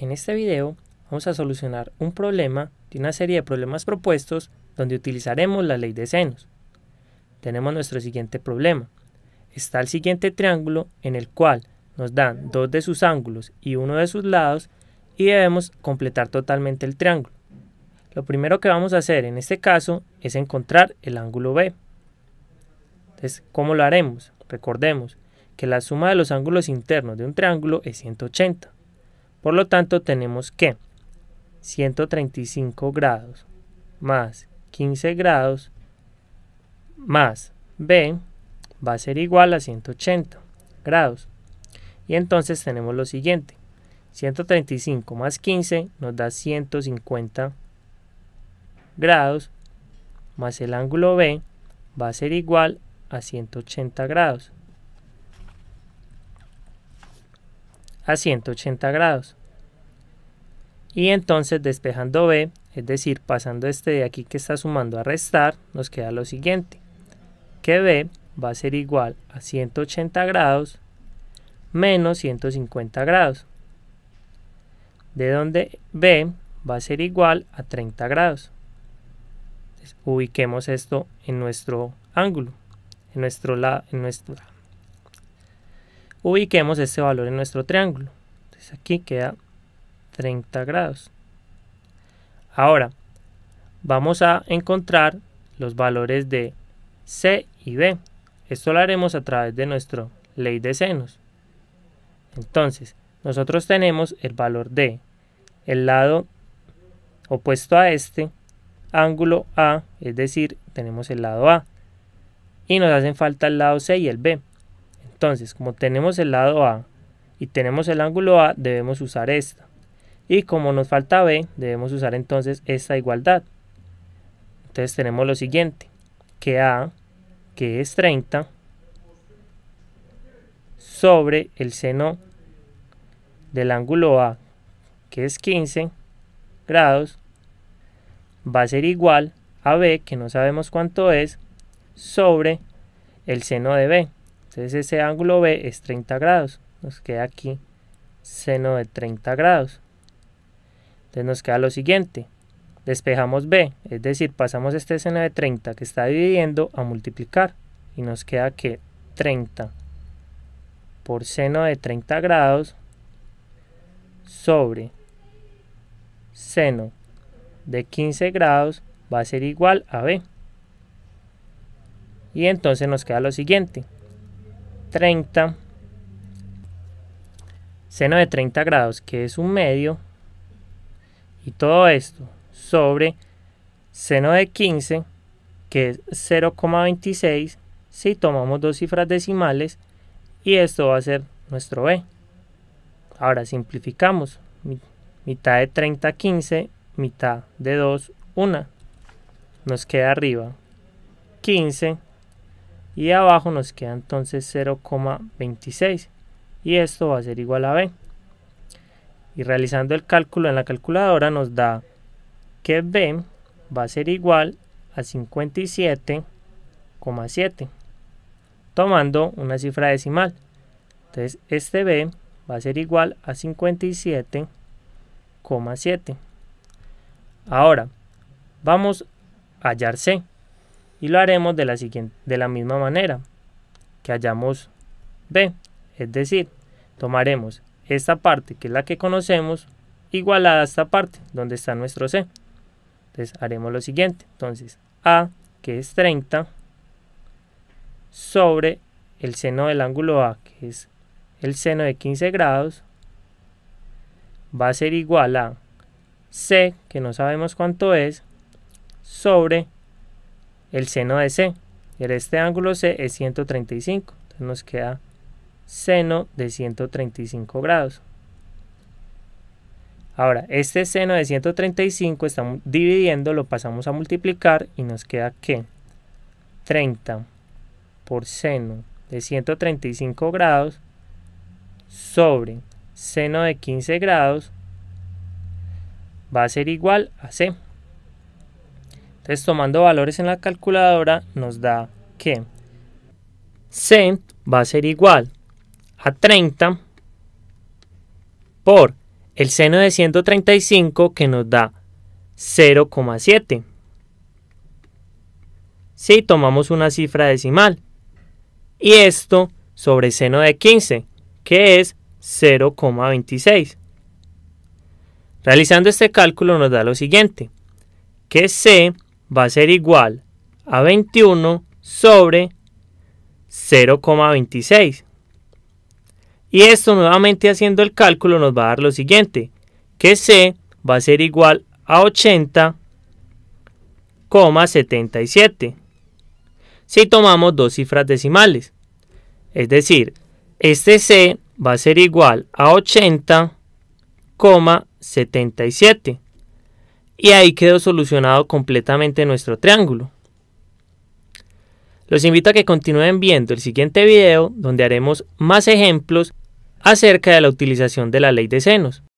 En este video vamos a solucionar un problema de una serie de problemas propuestos donde utilizaremos la ley de senos. Tenemos nuestro siguiente problema. Está el siguiente triángulo en el cual nos dan dos de sus ángulos y uno de sus lados y debemos completar totalmente el triángulo. Lo primero que vamos a hacer en este caso es encontrar el ángulo B. Entonces, ¿cómo lo haremos? Recordemos que la suma de los ángulos internos de un triángulo es 180. Por lo tanto, tenemos que 135 grados más 15 grados más B va a ser igual a 180 grados. Y entonces tenemos lo siguiente. 135 más 15 nos da 150 grados más el ángulo B va a ser igual a 180 grados. a 180 grados. Y entonces despejando B, es decir, pasando este de aquí que está sumando a restar, nos queda lo siguiente, que B va a ser igual a 180 grados menos 150 grados, de donde B va a ser igual a 30 grados. ubiquemos esto en nuestro ángulo, en nuestro lado, en nuestro ubiquemos este valor en nuestro triángulo. Entonces aquí queda 30 grados. Ahora, vamos a encontrar los valores de C y B. Esto lo haremos a través de nuestra ley de senos. Entonces, nosotros tenemos el valor de el lado opuesto a este, ángulo A, es decir, tenemos el lado A. Y nos hacen falta el lado C y el B. Entonces, como tenemos el lado A y tenemos el ángulo A, debemos usar esta. Y como nos falta B, debemos usar entonces esta igualdad. Entonces tenemos lo siguiente, que A, que es 30, sobre el seno del ángulo A, que es 15 grados, va a ser igual a B, que no sabemos cuánto es, sobre el seno de B, entonces ese ángulo B es 30 grados. Nos queda aquí seno de 30 grados. Entonces nos queda lo siguiente. Despejamos B, es decir, pasamos este seno de 30 que está dividiendo a multiplicar. Y nos queda que 30 por seno de 30 grados sobre seno de 15 grados va a ser igual a B. Y entonces nos queda lo siguiente. 30, seno de 30 grados, que es un medio, y todo esto sobre seno de 15, que es 0,26, si tomamos dos cifras decimales, y esto va a ser nuestro B. Ahora simplificamos, mitad de 30, 15, mitad de 2, 1. Nos queda arriba 15 y abajo nos queda entonces 0,26 y esto va a ser igual a b y realizando el cálculo en la calculadora nos da que b va a ser igual a 57,7 tomando una cifra decimal entonces este b va a ser igual a 57,7 ahora vamos a hallar c y lo haremos de la, siguiente, de la misma manera que hallamos B. Es decir, tomaremos esta parte que es la que conocemos igualada a esta parte donde está nuestro C. Entonces haremos lo siguiente. Entonces A que es 30 sobre el seno del ángulo A que es el seno de 15 grados va a ser igual a C que no sabemos cuánto es sobre el seno de C. en este ángulo C es 135. Entonces nos queda seno de 135 grados. Ahora, este seno de 135 estamos dividiendo, lo pasamos a multiplicar y nos queda que 30 por seno de 135 grados sobre seno de 15 grados va a ser igual a C. Entonces tomando valores en la calculadora nos da que C va a ser igual a 30 por el seno de 135 que nos da 0,7. Si tomamos una cifra decimal. Y esto sobre seno de 15, que es 0,26. Realizando este cálculo nos da lo siguiente, que C va a ser igual a 21 sobre 0,26. Y esto nuevamente haciendo el cálculo nos va a dar lo siguiente, que C va a ser igual a 80,77 si tomamos dos cifras decimales. Es decir, este C va a ser igual a 80,77. Y ahí quedó solucionado completamente nuestro triángulo. Los invito a que continúen viendo el siguiente video donde haremos más ejemplos acerca de la utilización de la ley de senos.